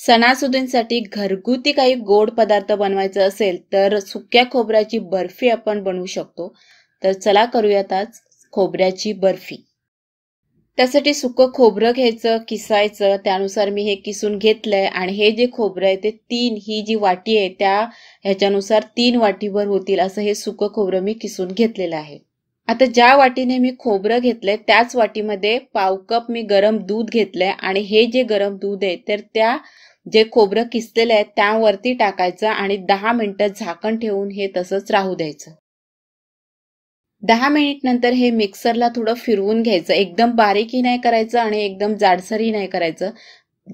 सणासुदींसाठी घरगुती काही गोड पदार्थ बनवायचं असेल तर सुक्या खोबऱ्याची बर्फी आपण बनवू शकतो तर चला करूयात आज खोबऱ्याची बर्फी त्यासाठी सुकं खोबरं घ्यायचं किसायचं त्यानुसार मी हे किसून घेतलंय आणि हे जे खोबरं आहे ते तीन ही जी वाटी आहे त्या ह्याच्यानुसार तीन वाटीभर होतील असं हे सुकं खोबरं मी किसून घेतलेलं आहे आता ज्या वाटीने मी खोबरं घेतलंय त्याच वाटीमध्ये पाव कप मी गरम दूध घेतलंय आणि हे जे गरम दूध आहे तर त्या जे खोबरं किसलेलं आहे त्यावरती टाकायचं आणि दहा मिनिटं झाकण ठेवून हे तसंच राहू द्यायचं दहा मिनिट नंतर हे मिक्सरला थोडं फिरवून घ्यायचं एकदम बारीकही नाही करायचं आणि एकदम जाडसरही नाही करायचं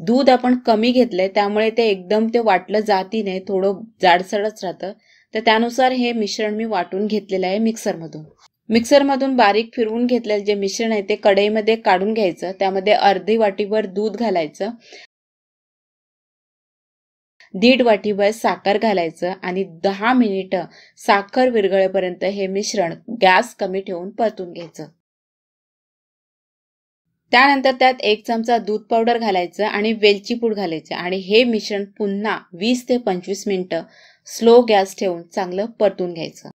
दूध आपण कमी घेतलंय त्यामुळे ते एकदम ते वाटलं जाती नाही थोडं जाडसरच राहतं तर त्यानुसार हे मिश्रण मी वाटून घेतलेलं आहे मिक्सरमधून मिक्सरमधून बारीक फिरवून घेतलेले जे मिश्रण आहे ते कढईमध्ये काढून घ्यायचं त्यामध्ये अर्धी वाटीभर दूध घालायचं दीड वाटीभर साखर घालायचं आणि दहा मिनिट साखर विरघळेपर्यंत हे मिश्रण गॅस कमी ठेवून परतून घ्यायचं त्यानंतर त्यात एक चमचा दूध पावडर घालायचं आणि वेलची पूड घालायचं आणि हे मिश्रण पुन्हा वीस ते पंचवीस मिनिटं स्लो गॅस ठेवून चांगलं परतून घ्यायचं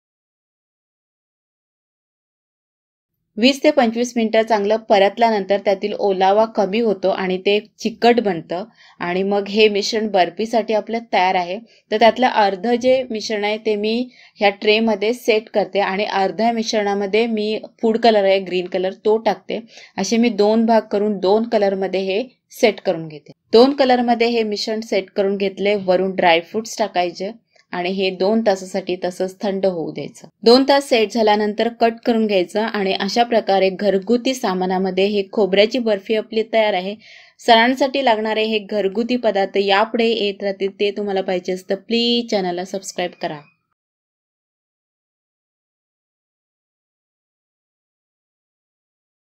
वीस ते पंचवीस मिनटं चांगलं परतल्यानंतर त्यातील ओलावा कमी होतो आणि ते चिकट बनतं आणि मग हे मिश्रण बर्फीसाठी आपलं तयार आहे तर त्यातलं अर्ध जे मिश्रण आहे ते मी ह्या ट्रेमध्ये सेट करते आणि अर्ध्या मिश्रणामध्ये मी फूड कलर आहे ग्रीन कलर तो टाकते असे मी दोन भाग करून दोन कलरमध्ये हे सेट करून घेते दोन कलरमध्ये हे मिश्रण सेट करून घेतले वरून ड्रायफ्रुट्स टाकायचे आणि हे दोन तासासाठी तसंच थंड होऊ द्यायचं दोन तास सेट झाल्यानंतर कट करून घ्यायचं आणि अशा प्रकारे घरगुती सामानामध्ये हे खोबऱ्याची बर्फी आपली तयार आहे सरांसाठी लागणारे हे घरगुती पदार्थ यापुढे येत राहतील ते तुम्हाला पाहिजे असतं प्लीज चॅनलला सबस्क्राईब करा